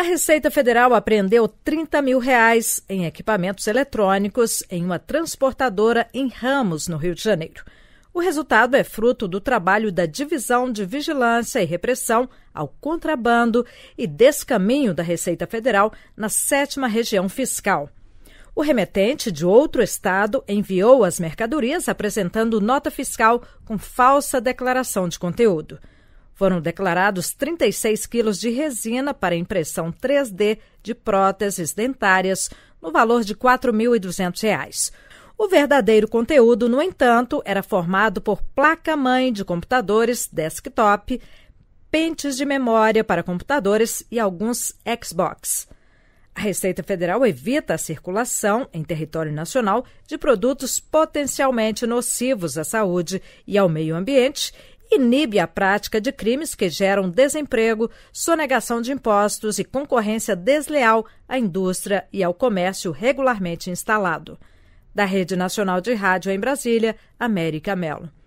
A Receita Federal apreendeu 30 mil reais em equipamentos eletrônicos em uma transportadora em Ramos, no Rio de Janeiro. O resultado é fruto do trabalho da Divisão de Vigilância e Repressão ao Contrabando e Descaminho da Receita Federal na 7 Região Fiscal. O remetente de outro estado enviou as mercadorias apresentando nota fiscal com falsa declaração de conteúdo. Foram declarados 36 quilos de resina para impressão 3D de próteses dentárias, no valor de R$ 4.200. O verdadeiro conteúdo, no entanto, era formado por placa-mãe de computadores, desktop, pentes de memória para computadores e alguns Xbox. A Receita Federal evita a circulação em território nacional de produtos potencialmente nocivos à saúde e ao meio ambiente inibe a prática de crimes que geram desemprego, sonegação de impostos e concorrência desleal à indústria e ao comércio regularmente instalado. Da Rede Nacional de Rádio em Brasília, América Melo.